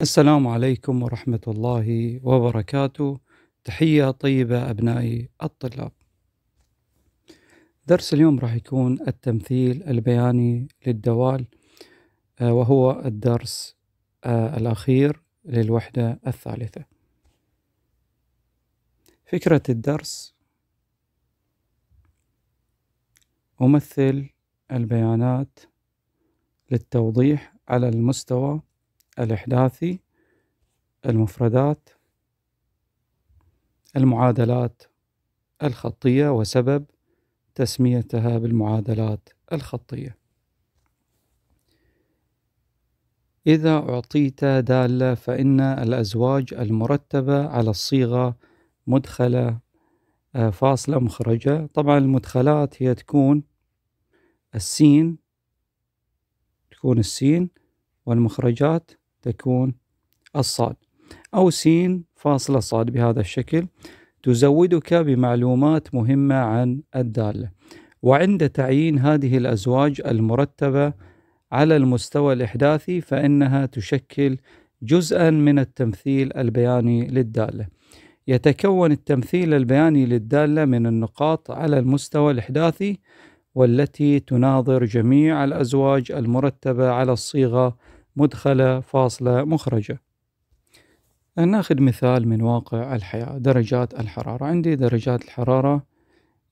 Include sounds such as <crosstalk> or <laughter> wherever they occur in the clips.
السلام عليكم ورحمة الله وبركاته تحية طيبة أبنائي الطلاب درس اليوم راح يكون التمثيل البياني للدوال آه، وهو الدرس آه، الأخير للوحدة الثالثة فكرة الدرس أمثل البيانات للتوضيح على المستوى الإحداثي المفردات المعادلات الخطية وسبب تسميتها بالمعادلات الخطية إذا أعطيت دالة فإن الأزواج المرتبة على الصيغة مدخلة آه، فاصلة مخرجة طبعا المدخلات هي تكون السين تكون السين والمخرجات تكون الصاد أو س فاصلة صاد بهذا الشكل تزودك بمعلومات مهمة عن الدالة وعند تعيين هذه الأزواج المرتبة على المستوى الإحداثي فإنها تشكل جزءا من التمثيل البياني للدالة يتكون التمثيل البياني للدالة من النقاط على المستوى الإحداثي والتي تناظر جميع الأزواج المرتبة على الصيغة مدخلة فاصلة مخرجة ناخذ مثال من واقع الحياة درجات الحرارة عندي درجات الحرارة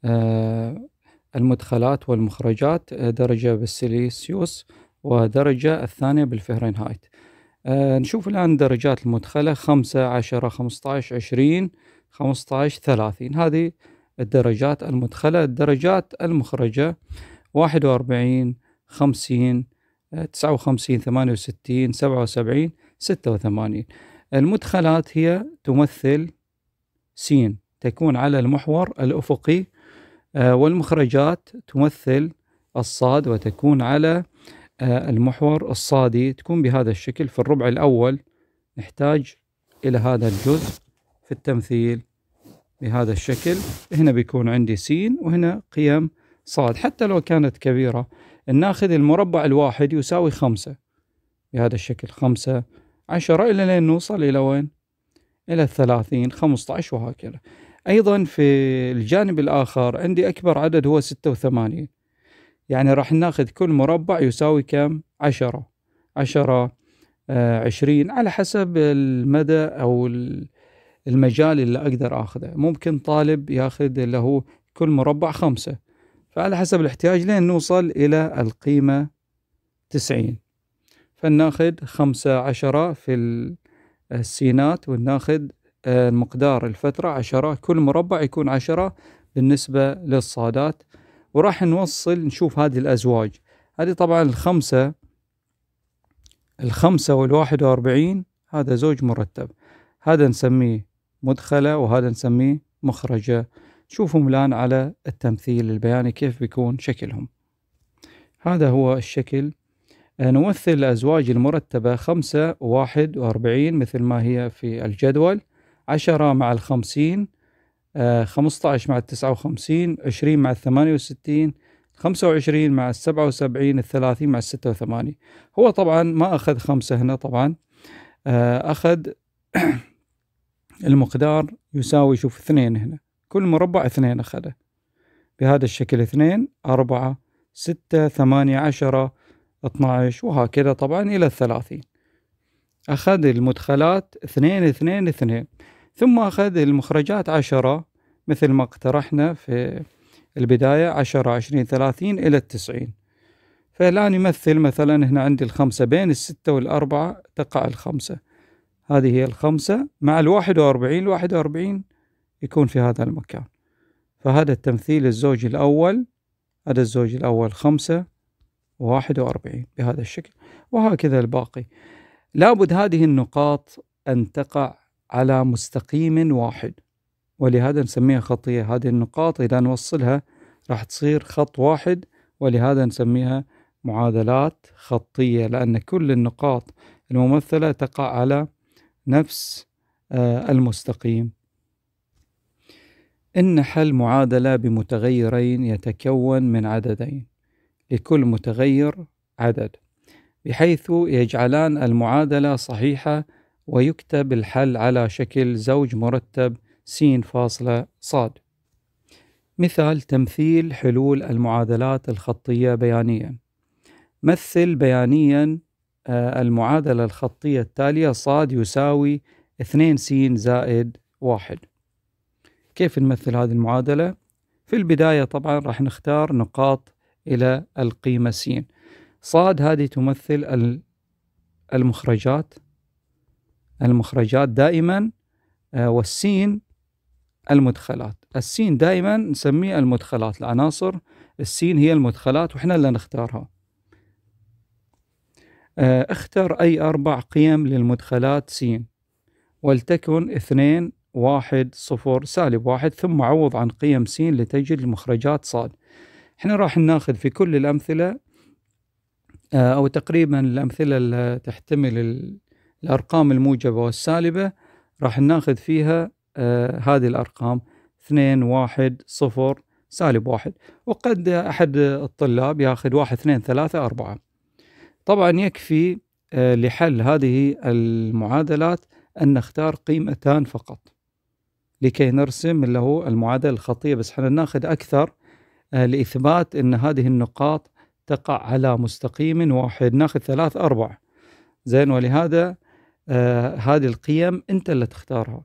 آه، المدخلات والمخرجات آه، درجة بالسيليسيوس ودرجة الثانية بالفهرنهايت آه، نشوف الآن درجات المدخلة خمسة عشرة خمسة عشر عشرين خمسة عشر ثلاثين هذه الدرجات المدخلة الدرجات المخرجة واحد وأربعين خمسين 59 68 77 86 المدخلات هي تمثل سين تكون على المحور الأفقي آه، والمخرجات تمثل الصاد وتكون على آه، المحور الصادي تكون بهذا الشكل في الربع الأول نحتاج إلى هذا الجزء في التمثيل بهذا الشكل هنا بيكون عندي سين وهنا قيم صاد حتى لو كانت كبيرة ناخذ المربع الواحد يساوي خمسة بهذا الشكل خمسة عشرة إلى لين نوصل إلى وين؟ إلى الثلاثين خمسة عشر وهكذا أيضا في الجانب الآخر عندي أكبر عدد هو ستة وثمانين يعني راح ناخذ كل مربع يساوي كم؟ عشرة عشرة آه، عشرين على حسب المدى أو المجال اللي أقدر أخذه ممكن طالب ياخذ اللي هو كل مربع خمسة فعلى حسب الاحتياج لين نوصل إلى القيمة تسعين فناخذ خمسة عشرة في السينات وناخذ آه، مقدار الفترة عشرة كل مربع يكون عشرة بالنسبة للصادات وراح نوصل نشوف هذه الأزواج هذه طبعا الخمسة الخمسة والواحد وأربعين هذا زوج مرتب هذا نسميه مدخلة وهذا نسميه مخرجة شوفهم الآن على التمثيل البياني كيف بيكون شكلهم هذا هو الشكل آه، نمثل الأزواج المرتبة خمسة واحد وأربعين مثل ما هي في الجدول عشرة مع الخمسين آه، خمسة عشر مع التسعة وخمسين عشرين مع الثمانية وستين خمسة وعشرين مع السبعة وسبعين الثلاثين مع الستة وثمانين هو طبعا ما أخذ خمسة هنا طبعا آه، أخذ <clears throat> المقدار يساوي شوف اثنين هنا كل مربع اثنين أخذه بهذا الشكل اثنين أربعة ستة ثمانية عشرة اثناعش وهكذا طبعا إلى الثلاثين أخذ المدخلات اثنين اثنين اثنين ثم أخذ المخرجات عشرة مثل ما اقترحنا في البداية عشرة عشرين ثلاثين إلى التسعين فالآن يمثل مثلا هنا عندي الخمسة بين الستة والأربعة تقع الخمسة هذه هي الخمسة مع الواحد وأربعين الواحد وأربعين يكون في هذا المكان فهذا التمثيل الزوجي الأول هذا الزوج الأول خمسة واحد وأربعين بهذا الشكل وهكذا الباقي لابد هذه النقاط أن تقع على مستقيم واحد ولهذا نسميها خطية هذه النقاط إذا نوصلها راح تصير خط واحد ولهذا نسميها معادلات خطية لأن كل النقاط الممثلة تقع على نفس آه، المستقيم إن حل معادلة بمتغيرين يتكون من عددين لكل متغير عدد بحيث يجعلان المعادلة صحيحة ويكتب الحل على شكل زوج مرتب س فاصلة صاد مثال تمثيل حلول المعادلات الخطية بيانيا مثل بيانيا آه، المعادلة الخطية التالية صاد يساوي 2 س زائد واحد كيف نمثل هذه المعادلة؟ في البداية طبعا راح نختار نقاط إلى القيمة س صاد هذه تمثل المخرجات المخرجات دائما آه، والسين المدخلات السين دائما نسميه المدخلات العناصر السين هي المدخلات وإحنا اللي نختارها آه، اختر أي أربع قيم للمدخلات سين ولتكن اثنين واحد صفر سالب واحد ثم عوض عن قيم س لتجد المخرجات صاد احنا راح ناخذ في كل الأمثلة آه، أو تقريبا الأمثلة اللي تحتمل الأرقام الموجبة والسالبة راح ناخذ فيها آه، هذه الأرقام اثنين واحد صفر سالب واحد وقد أحد الطلاب ياخذ واحد اثنين ثلاثة أربعة طبعا يكفي آه، لحل هذه المعادلات أن نختار قيمتان فقط لكي نرسم اللي هو المعادله الخطيه بس احنا ناخذ اكثر آه، لاثبات ان هذه النقاط تقع على مستقيم واحد ناخذ ثلاث اربع زين ولهذا آه، هذه القيم انت اللي تختارها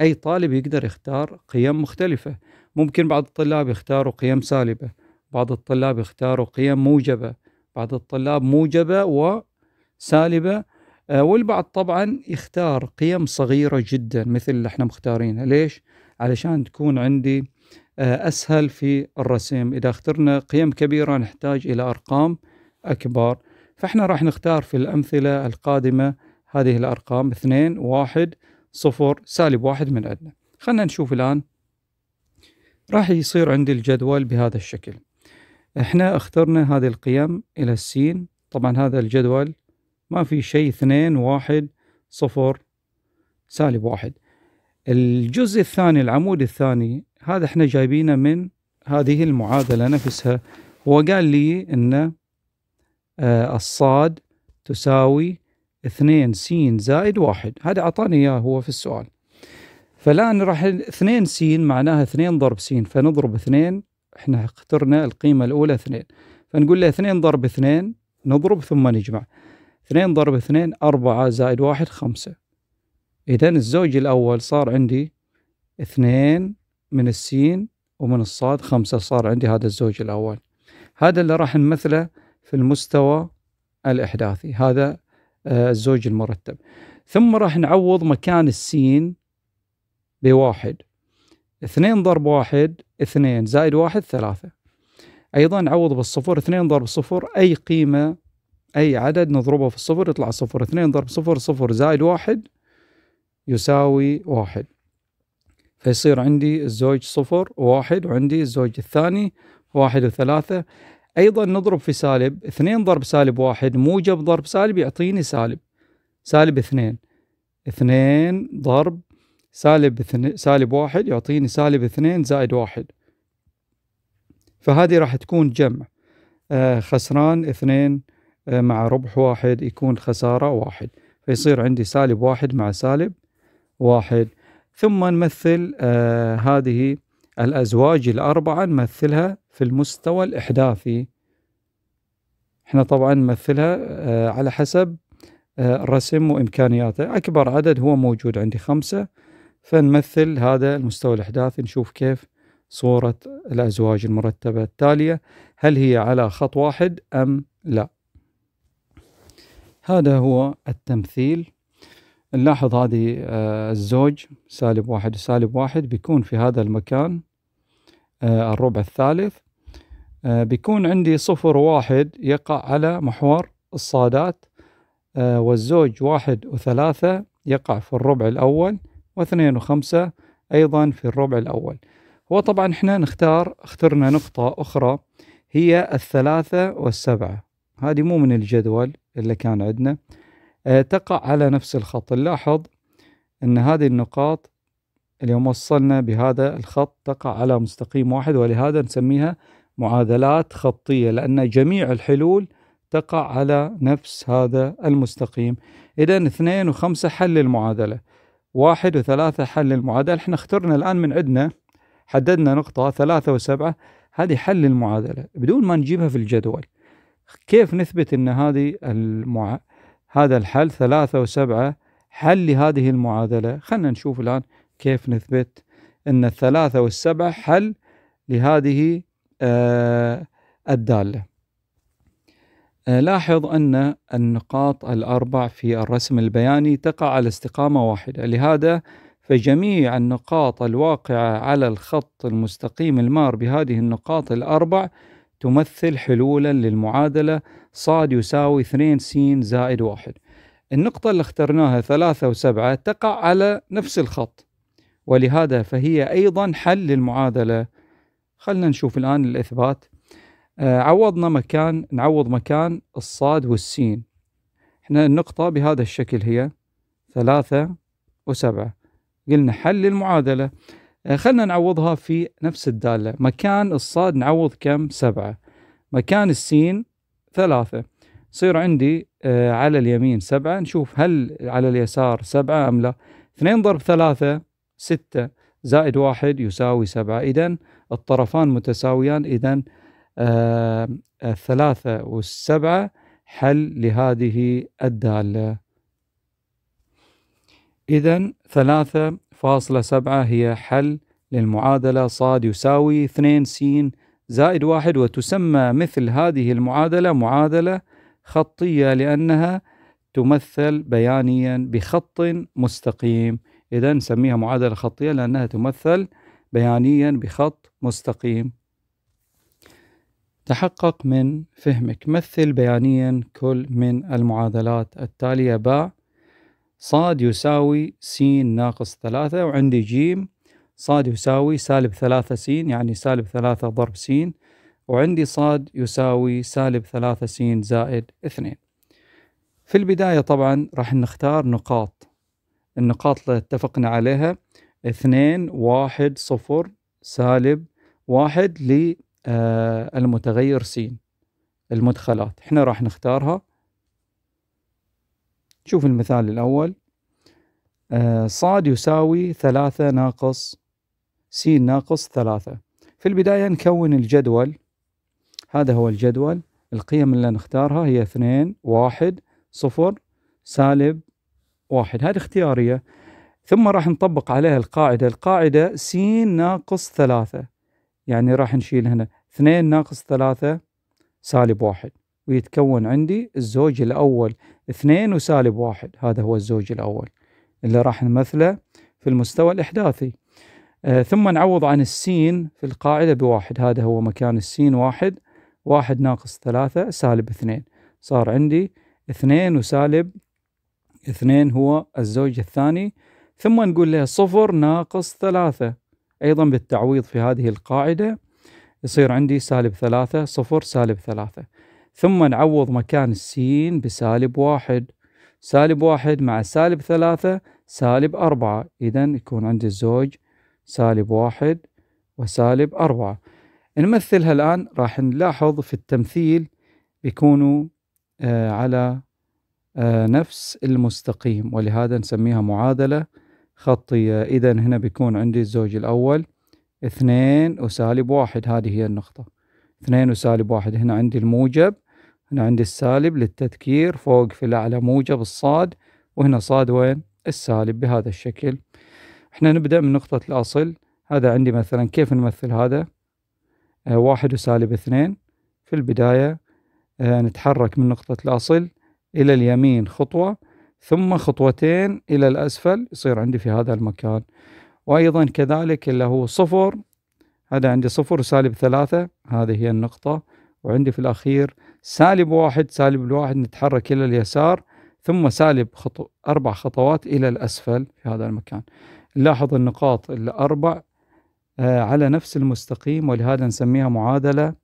اي طالب يقدر يختار قيم مختلفه ممكن بعض الطلاب يختاروا قيم سالبه بعض الطلاب يختاروا قيم موجبه بعض الطلاب موجبه وسالبه آه، والبعض طبعا يختار قيم صغيرة جدا مثل اللي احنا مختارينها ليش؟ علشان تكون عندي آه، أسهل في الرسم إذا اخترنا قيم كبيرة نحتاج إلى أرقام أكبر فإحنا راح نختار في الأمثلة القادمة هذه الأرقام اثنين واحد صفر سالب واحد من عندنا خلنا نشوف الآن راح يصير عندي الجدول بهذا الشكل احنا اخترنا هذه القيم إلى السين طبعا هذا الجدول ما في شيء اثنين واحد صفر سالب واحد الجزء الثاني العمود الثاني هذا احنا جايبينه من هذه المعادلة نفسها هو قال لي ان آه، الصاد تساوي اثنين سين زائد واحد هذا اعطاني اياه هو في السؤال فالان راح اثنين سين معناها اثنين ضرب سين فنضرب اثنين احنا اخترنا القيمة الاولى اثنين فنقول له اثنين ضرب اثنين نضرب ثم نجمع اثنين ضرب اثنين أربعة زائد واحد خمسة إذا الزوج الأول صار عندي اثنين من السين ومن الصاد خمسة صار عندي هذا الزوج الأول هذا اللي راح نمثله في المستوى الإحداثي هذا آه، الزوج المرتب ثم راح نعوض مكان السين بواحد اثنين ضرب واحد اثنين زائد واحد ثلاثة أيضا نعوض بالصفر اثنين ضرب صفر أي قيمة أي عدد نضربه في الصفر يطلع صفر اثنين ضرب صفر صفر زائد واحد يساوي واحد فيصير عندي الزوج صفر واحد وعندي الزوج الثاني واحد وثلاثة أيضا نضرب في سالب اثنين ضرب سالب واحد موجب ضرب سالب يعطيني سالب سالب اثنين اثنين ضرب سالب اثنين سالب واحد يعطيني سالب اثنين زائد واحد فهذه راح تكون جمع آه، خسران اثنين مع ربح واحد يكون خسارة واحد فيصير عندي سالب واحد مع سالب واحد ثم نمثل آه، هذه الأزواج الأربعة نمثلها في المستوى الإحداثي احنا طبعا نمثلها آه، على حسب آه، الرسم وإمكانياته أكبر عدد هو موجود عندي خمسة فنمثل هذا المستوى الإحداثي نشوف كيف صورة الأزواج المرتبة التالية هل هي على خط واحد أم لا هذا هو التمثيل نلاحظ هذه آه، الزوج سالب واحد وسالب واحد بيكون في هذا المكان آه، الربع الثالث آه، بيكون عندي صفر واحد يقع على محور الصادات والزوج واحد وثلاثة يقع في الربع الأول واثنين وخمسة أيضا في الربع الأول وطبعا احنا نختار اخترنا نقطة أخرى هي الثلاثة والسبعة هذه مو من الجدول اللي كان عندنا آه، تقع على نفس الخط نلاحظ أن هذه النقاط اليوم وصلنا بهذا الخط تقع على مستقيم واحد ولهذا نسميها معادلات خطية لأن جميع الحلول تقع على نفس هذا المستقيم إذا اثنين وخمسة حل المعادلة واحد وثلاثة حل المعادلة احنا اخترنا الآن من عندنا حددنا نقطة ثلاثة وسبعة هذه حل المعادلة بدون ما نجيبها في الجدول كيف نثبت أن هذه المع... هذا الحل ثلاثة وسبعة حل لهذه المعادلة خلنا نشوف الآن كيف نثبت أن الثلاثة والسبعة حل لهذه آه الدالة آه لاحظ أن النقاط الأربع في الرسم البياني تقع على استقامة واحدة لهذا فجميع النقاط الواقعة على الخط المستقيم المار بهذه النقاط الأربع تمثل حلولا للمعادلة صاد يساوي 2 س زائد واحد النقطة اللي اخترناها ثلاثة وسبعة تقع على نفس الخط ولهذا فهي أيضا حل للمعادلة خلنا نشوف الآن الإثبات آه عوضنا مكان نعوض مكان الصاد والسين احنا النقطة بهذا الشكل هي ثلاثة وسبعة قلنا حل للمعادلة آه، خلنا نعوضها في نفس الدالة مكان الصاد نعوض كم سبعة مكان السين ثلاثة صير عندي آه، على اليمين سبعة نشوف هل على اليسار سبعة أم لا اثنين ضرب ثلاثة ستة زائد واحد يساوي سبعة إذا الطرفان متساويان إذا آه، الثلاثة والسبعة حل لهذه الدالة إذا 3.7 هي حل للمعادلة صاد يساوي 2 س زائد واحد وتسمى مثل هذه المعادلة معادلة خطية لأنها تمثل بيانيا بخط مستقيم إذا نسميها معادلة خطية لأنها تمثل بيانيا بخط مستقيم تحقق من فهمك مثل بيانيا كل من المعادلات التالية باء صاد يساوي س ناقص ثلاثة وعندي ج صاد يساوي سالب ثلاثة س يعني سالب ثلاثة ضرب س وعندي صاد يساوي سالب ثلاثة س زائد اثنين في البداية طبعا راح نختار نقاط النقاط اللي اتفقنا عليها اثنين واحد صفر سالب واحد للمتغير آه، س المدخلات احنا راح نختارها شوف المثال الأول آه، صاد يساوي ثلاثة ناقص سين ناقص ثلاثة في البداية نكون الجدول هذا هو الجدول القيم اللي نختارها هي اثنين واحد صفر سالب واحد هذه اختيارية ثم راح نطبق عليها القاعدة القاعدة سين ناقص ثلاثة يعني راح نشيل هنا اثنين ناقص ثلاثة سالب واحد ويتكون عندي الزوج الأول اثنين وسالب واحد هذا هو الزوج الأول اللي راح نمثله في المستوى الإحداثي آه ثم نعوض عن السين في القاعدة بواحد هذا هو مكان السين واحد واحد ناقص ثلاثة سالب اثنين صار عندي اثنين وسالب اثنين هو الزوج الثاني ثم نقول له صفر ناقص ثلاثة أيضا بالتعويض في هذه القاعدة يصير عندي سالب ثلاثة صفر سالب ثلاثة ثم نعوض مكان السين بسالب واحد سالب واحد مع سالب ثلاثة سالب أربعة إذا يكون عندي الزوج سالب واحد وسالب أربعة نمثلها الآن راح نلاحظ في التمثيل يكونوا آه على آه نفس المستقيم ولهذا نسميها معادلة خطية إذا هنا بيكون عندي الزوج الأول اثنين وسالب واحد هذه هي النقطة اثنين وسالب واحد هنا عندي الموجب هنا عندي السالب للتذكير فوق في الأعلى موجب الصاد وهنا صاد وين السالب بهذا الشكل احنا نبدأ من نقطة الأصل هذا عندي مثلا كيف نمثل هذا اه واحد وسالب اثنين في البداية اه نتحرك من نقطة الأصل إلى اليمين خطوة ثم خطوتين إلى الأسفل يصير عندي في هذا المكان وأيضا كذلك اللي هو صفر هذا عندي صفر وسالب ثلاثة هذه هي النقطة وعندي في الأخير سالب واحد سالب الواحد نتحرك إلى اليسار ثم سالب خطو أربع خطوات إلى الأسفل في هذا المكان نلاحظ النقاط الأربع آه، على نفس المستقيم ولهذا نسميها معادلة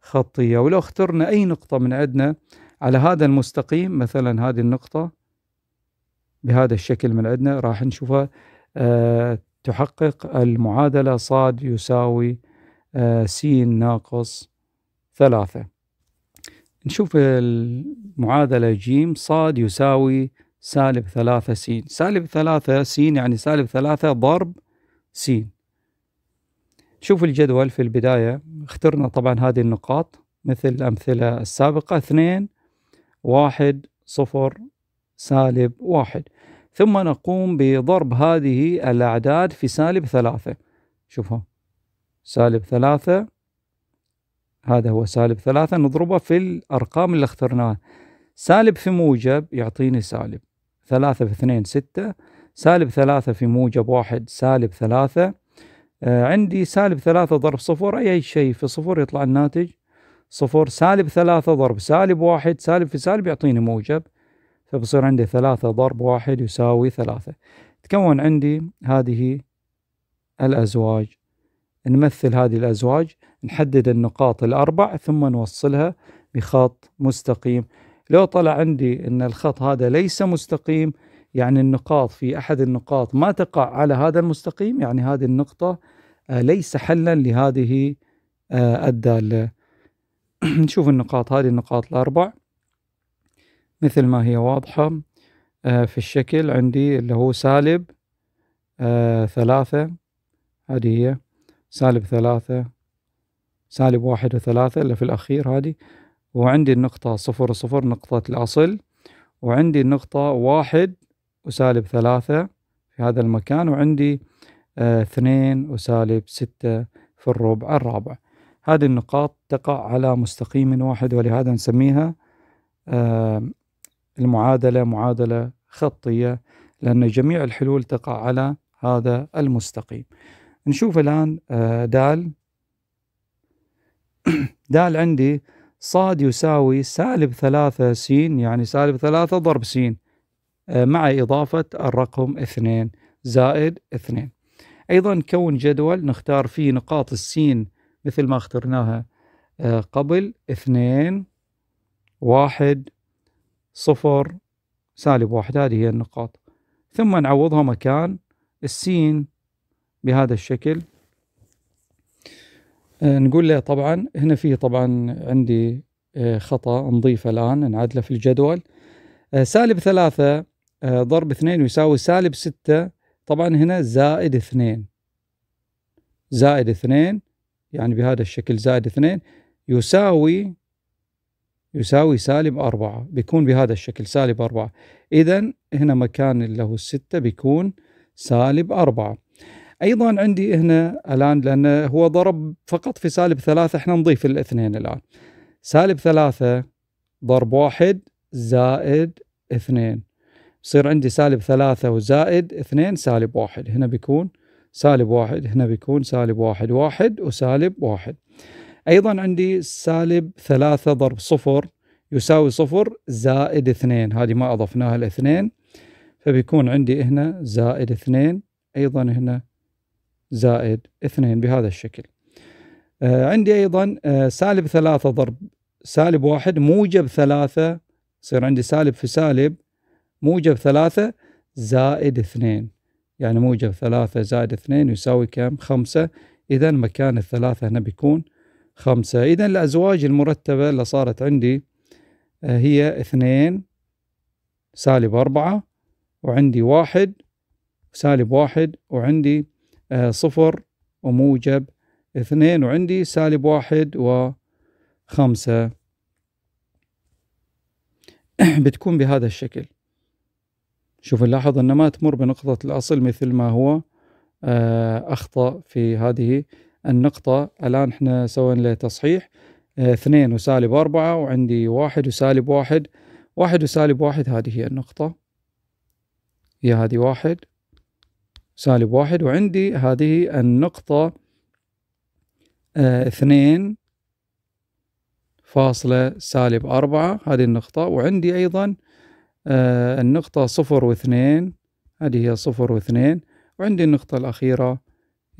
خطية ولو اخترنا أي نقطة من عندنا على هذا المستقيم مثلا هذه النقطة بهذا الشكل من عندنا راح نشوفها آه، تحقق المعادلة صاد يساوي آه، سين ناقص ثلاثة نشوف المعادلة ج صاد يساوي سالب ثلاثة س سالب ثلاثة س يعني سالب ثلاثة ضرب س شوف الجدول في البداية اخترنا طبعا هذه النقاط مثل الأمثلة السابقة اثنين واحد صفر سالب واحد ثم نقوم بضرب هذه الأعداد في سالب ثلاثة شوفوا سالب ثلاثة هذا هو سالب ثلاثة نضربه في الأرقام اللي اخترناها سالب في موجب يعطيني سالب ثلاثة في اثنين ستة سالب ثلاثة في موجب واحد سالب ثلاثة آه عندي سالب ثلاثة ضرب صفر أي شيء في صفر يطلع الناتج صفر سالب ثلاثة ضرب سالب واحد سالب في سالب يعطيني موجب فبصير عندي ثلاثة ضرب واحد يساوي ثلاثة تكون عندي هذه الأزواج نمثل هذه الأزواج نحدد النقاط الأربع ثم نوصلها بخط مستقيم لو طلع عندي أن الخط هذا ليس مستقيم يعني النقاط في أحد النقاط ما تقع على هذا المستقيم يعني هذه النقطة آه، ليس حلا لهذه آه، الدالة <clears throat> نشوف النقاط هذه النقاط الأربع مثل ما هي واضحة آه، في الشكل عندي اللي هو سالب ثلاثة هذه هي سالب ثلاثة سالب واحد وثلاثة اللي في الأخير هذه وعندي النقطة صفر صفر نقطة الأصل وعندي النقطة واحد وسالب ثلاثة في هذا المكان وعندي آه، اثنين وسالب ستة في الربع الرابع هذه النقاط تقع على مستقيم واحد ولهذا نسميها المعادلة معادلة خطية لأن جميع الحلول تقع على هذا المستقيم نشوف الآن آه، دال <clears throat> دال عندي صاد يساوي سالب ثلاثة سين يعني سالب ثلاثة ضرب سين آه، مع إضافة الرقم اثنين زائد اثنين أيضا كون جدول نختار فيه نقاط السين مثل ما اخترناها آه، قبل اثنين واحد صفر سالب واحد هذه هي النقاط ثم نعوضها مكان السين بهذا الشكل آه، نقول له طبعا هنا في طبعا عندي آه، خطأ نضيفه الآن نعدله في الجدول آه، سالب ثلاثة ضرب اثنين يساوي سالب ستة طبعا هنا زائد اثنين زائد اثنين يعني بهذا الشكل زائد اثنين يساوي يساوي سالب أربعة بيكون بهذا الشكل سالب أربعة إذا هنا مكان اللي هو الستة بيكون سالب أربعة ايضا عندي هنا الان لان هو ضرب فقط في سالب ثلاثة احنا نضيف الاثنين الان سالب ثلاثة ضرب واحد زائد اثنين يصير عندي سالب ثلاثة وزائد اثنين سالب واحد هنا بيكون سالب واحد هنا بيكون سالب واحد واحد وسالب واحد أيضا عندي سالب ثلاثة ضرب صفر يساوي صفر زائد اثنين هذه ما أضفناها الاثنين فبيكون عندي هنا زائد اثنين أيضا هنا زائد اثنين بهذا الشكل آه، عندي أيضا آه، سالب ثلاثة ضرب سالب واحد موجب ثلاثة يصير عندي سالب في سالب موجب ثلاثة زائد اثنين يعني موجب ثلاثة زائد اثنين يساوي كم خمسة إذا مكان الثلاثة هنا بيكون خمسة إذا الأزواج المرتبة اللي صارت عندي آه، هي اثنين سالب أربعة وعندي واحد سالب واحد وعندي صفر وموجب اثنين وعندي سالب واحد وخمسة <clears throat> بتكون بهذا الشكل شوف نلاحظ أن ما تمر بنقطة الأصل مثل ما هو آه، أخطأ في هذه النقطة الآن احنا سوينا له تصحيح آه، اثنين وسالب أربعة وعندي واحد وسالب واحد واحد وسالب واحد هذه هي النقطة هي هذه واحد سالب واحد وعندي هذه النقطة آه، اثنين فاصلة سالب أربعة هذه النقطة وعندي أيضا آه، النقطة صفر واثنين هذه هي صفر واثنين وعندي النقطة الأخيرة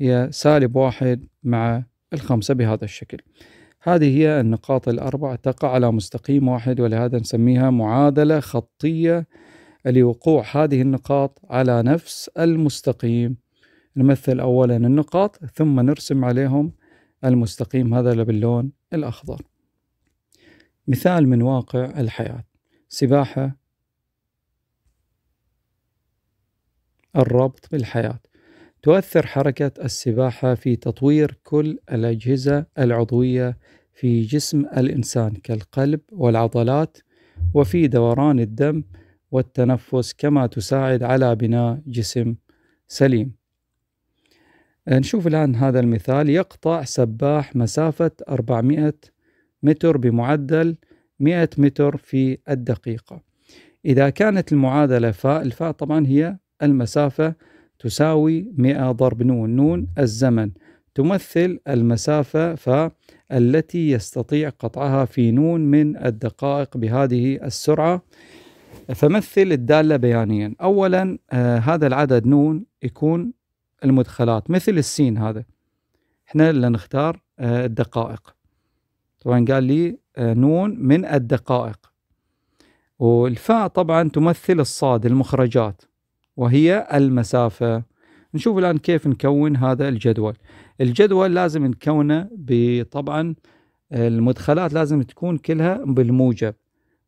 هي سالب واحد مع الخمسة بهذا الشكل هذه هي النقاط الأربع تقع على مستقيم واحد ولهذا نسميها معادلة خطية لوقوع هذه النقاط على نفس المستقيم نمثل أولا النقاط ثم نرسم عليهم المستقيم هذا باللون الأخضر مثال من واقع الحياة سباحة الربط بالحياة تؤثر حركة السباحة في تطوير كل الأجهزة العضوية في جسم الإنسان كالقلب والعضلات وفي دوران الدم والتنفس كما تساعد على بناء جسم سليم آه، نشوف الآن هذا المثال يقطع سباح مسافة 400 متر بمعدل 100 متر في الدقيقة إذا كانت المعادلة فاء الفاء طبعا هي المسافة تساوي 100 ضرب نون نون الزمن تمثل المسافة فاء التي يستطيع قطعها في نون من الدقائق بهذه السرعة فمثل الدالة بيانيا أولا آه هذا العدد نون يكون المدخلات مثل السين هذا احنا اللي نختار آه الدقائق طبعا قال لي آه نون من الدقائق والفاء طبعا تمثل الصاد المخرجات وهي المسافة نشوف الآن كيف نكون هذا الجدول الجدول لازم نكونه طبعا آه، المدخلات لازم تكون كلها بالموجب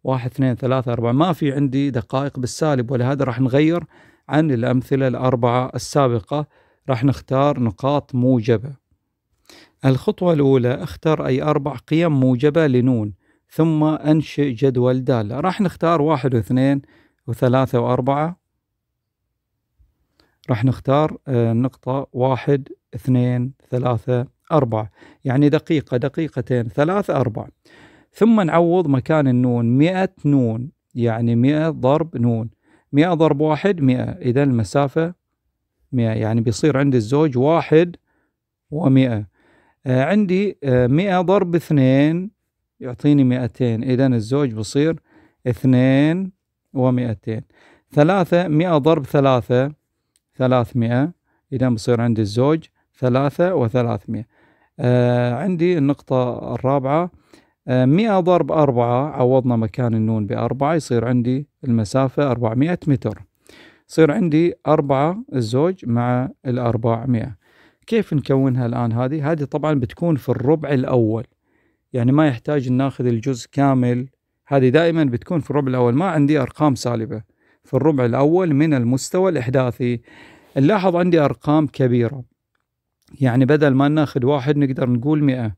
واحد اثنين ثلاثة أربعة ما في عندي دقائق بالسالب ولهذا راح نغير عن الأمثلة الأربعة السابقة راح نختار نقاط موجبة الخطوة الأولى اختر أي أربع قيم موجبة لنون ثم أنشئ جدول دالة راح نختار واحد واثنين وثلاثة وأربعة راح نختار آه، نقطة واحد اثنين ثلاثة أربعة يعني دقيقة دقيقتين ثلاثة أربعة ثم نعوض مكان النون 100 نون يعني 100 ضرب نون 100 ضرب واحد 100 إذا المسافة 100 يعني بيصير عند الزوج واحد و100 آه عندي 100 آه، ضرب اثنين يعطيني 200 إذا الزوج بصير اثنين و200 ثلاثة 100 ضرب ثلاثة 300 إذا بصير عندي الزوج ثلاثة و300 آه عندي النقطة الرابعة 100 ضرب 4 عوضنا مكان النون ب 4 يصير عندي المسافة 400 متر يصير عندي 4 الزوج مع ال 400 كيف نكونها الآن هذه؟ هذه طبعا بتكون في الربع الأول يعني ما يحتاج ناخذ الجزء كامل هذه دائما بتكون في الربع الأول ما عندي أرقام سالبة في الربع الأول من المستوى الإحداثي نلاحظ عندي أرقام كبيرة يعني بدل ما ناخذ واحد نقدر نقول 100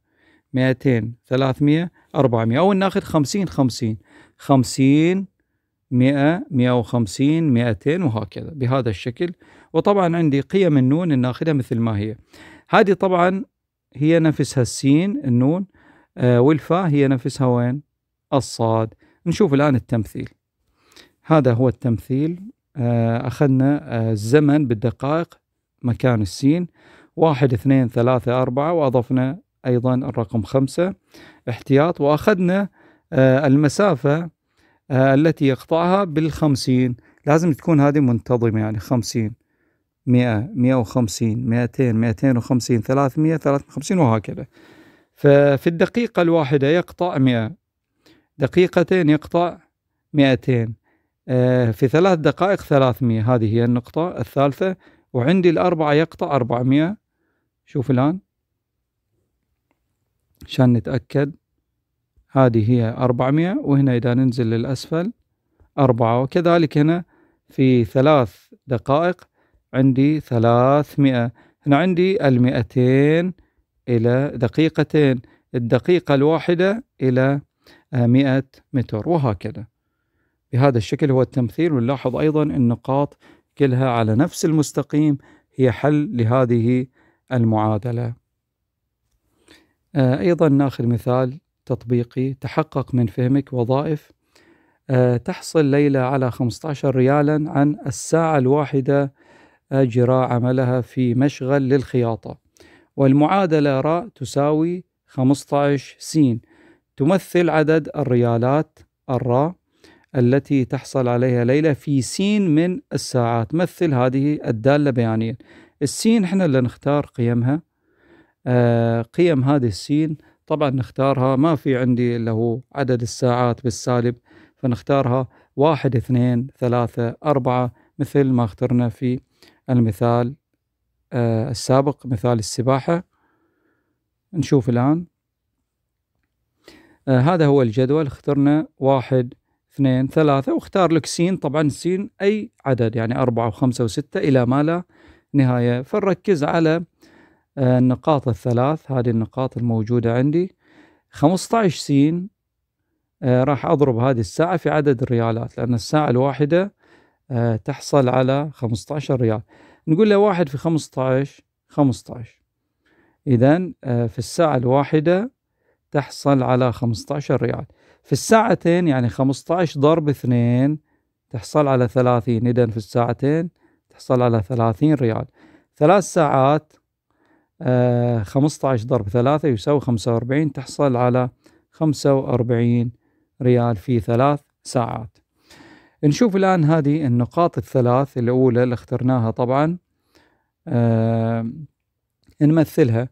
200 300 400 او ناخذ 50 50 50 100 150 200 وهكذا بهذا الشكل وطبعا عندي قيم النون ناخذها مثل ما هي هذه طبعا هي نفسها السين النون آه والفاء هي نفسها وين الصاد نشوف الآن التمثيل هذا هو التمثيل آه أخذنا آه الزمن بالدقائق مكان السين واحد اثنين ثلاثة أربعة وأضفنا أيضا الرقم خمسة احتياط وأخذنا آه، المسافة آه، التي يقطعها بالخمسين لازم تكون هذه منتظمة يعني خمسين مئة مئة وخمسين مئتين مئتين وخمسين ثلاثمية ثلاثمية وخمسين وهكذا ففي الدقيقة الواحدة يقطع مئة دقيقتين يقطع مئتين آه، في ثلاث دقائق ثلاثمية هذه هي النقطة الثالثة وعندي الأربعة يقطع أربعمية شوف الآن عشان نتأكد هذه هي 400 وهنا إذا ننزل للأسفل أربعة وكذلك هنا في ثلاث دقائق عندي 300 هنا عندي المئتين إلى دقيقتين الدقيقة الواحدة إلى 100 متر وهكذا بهذا الشكل هو التمثيل ونلاحظ أيضا النقاط كلها على نفس المستقيم هي حل لهذه المعادلة آه، أيضا ناخذ مثال تطبيقي تحقق من فهمك وظائف آه، تحصل ليلى على 15 ريالا عن الساعة الواحدة أجرى آه، عملها في مشغل للخياطة والمعادلة راء تساوي 15 سين تمثل عدد الريالات الراء التي تحصل عليها ليلى في سين من الساعات مثل هذه الدالة بيانيا السين احنا اللي نختار قيمها آه، قيم هذه السين طبعا نختارها ما في عندي إلا هو عدد الساعات بالسالب فنختارها واحد اثنين ثلاثة أربعة مثل ما اخترنا في المثال آه، السابق مثال السباحة نشوف الآن آه، هذا هو الجدول اخترنا واحد اثنين ثلاثة واختار لك سين طبعا سين أي عدد يعني أربعة وخمسة وستة إلى ما لا نهاية فنركز على آه النقاط الثلاث هذه النقاط الموجودة عندي 15 سين آه، راح أضرب هذه الساعة في عدد الريالات لأن الساعة الواحدة آه، تحصل على 15 ريال نقول له واحد في 15 15 إذا في الساعة الواحدة تحصل على 15 ريال في الساعتين يعني 15 ضرب 2 تحصل على 30 إذا في الساعتين تحصل على 30 ريال ثلاث ساعات 15 آه، ضرب 3 يساوي 45 تحصل على 45 ريال في ثلاث ساعات نشوف الآن هذه النقاط الثلاث الأولى اللي اخترناها طبعا آه نمثلها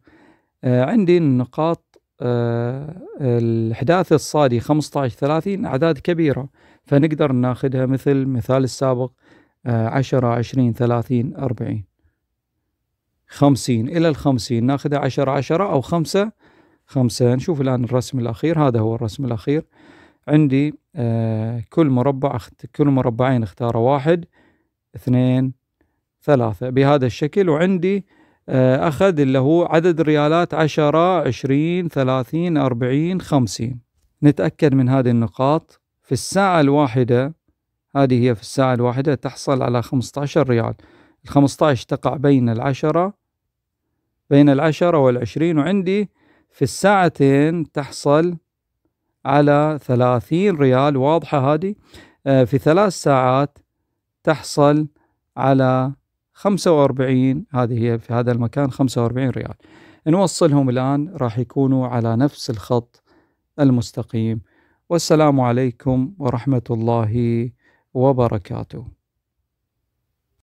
آه عندي النقاط آه الحداث الصادي 15 30 أعداد كبيرة فنقدر ناخدها مثل مثال السابق آه 10 20 30 40 خمسين إلى الخمسين ناخذها عشرة عشرة أو خمسة خمسة نشوف الآن الرسم الأخير هذا هو الرسم الأخير عندي آه كل مربع اخت... كل مربعين اختار واحد اثنين ثلاثة بهذا الشكل وعندي آه أخذ اللي هو عدد الريالات عشرة عشرين ثلاثين أربعين خمسين نتأكد من هذه النقاط في الساعة الواحدة هذه هي في الساعة الواحدة تحصل على خمسة عشر ريال ال 15 تقع بين العشرة بين العشرة والعشرين وعندي في الساعتين تحصل على ثلاثين ريال واضحة هذه آه، في ثلاث ساعات تحصل على خمسة وأربعين هذه هي في هذا المكان خمسة وأربعين ريال نوصلهم الآن راح يكونوا على نفس الخط المستقيم والسلام عليكم ورحمة الله وبركاته